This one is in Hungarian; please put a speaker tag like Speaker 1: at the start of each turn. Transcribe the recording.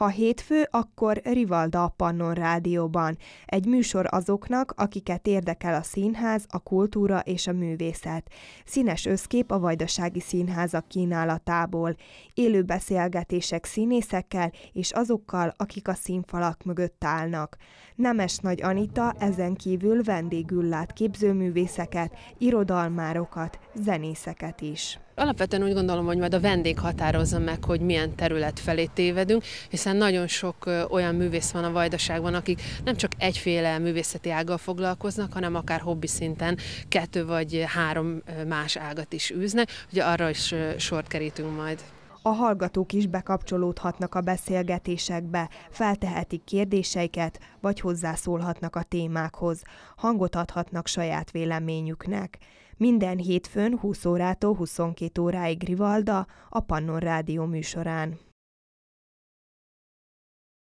Speaker 1: Ha hétfő, akkor Rivalda a Pannon Rádióban. Egy műsor azoknak, akiket érdekel a színház, a kultúra és a művészet. Színes összkép a Vajdasági Színházak kínálatából. Élő beszélgetések színészekkel és azokkal, akik a színfalak mögött állnak. Nemes Nagy Anita ezen kívül vendégül lát képzőművészeket, irodalmárokat, zenészeket is.
Speaker 2: Alapvetően úgy gondolom, hogy majd a vendég határozza meg, hogy milyen terület felé tévedünk, hiszen nagyon sok olyan művész van a vajdaságban, akik nem csak egyféle művészeti ággal foglalkoznak, hanem akár hobbi szinten kettő vagy három más ágat is űznek, ugye arra is sort kerítünk majd. A hallgatók
Speaker 1: is bekapcsolódhatnak a beszélgetésekbe, feltehetik kérdéseiket, vagy hozzászólhatnak a témákhoz, hangot adhatnak saját véleményüknek. Minden hétfőn 20 órától 22 óráig Rivalda a Pannon Rádió műsorán.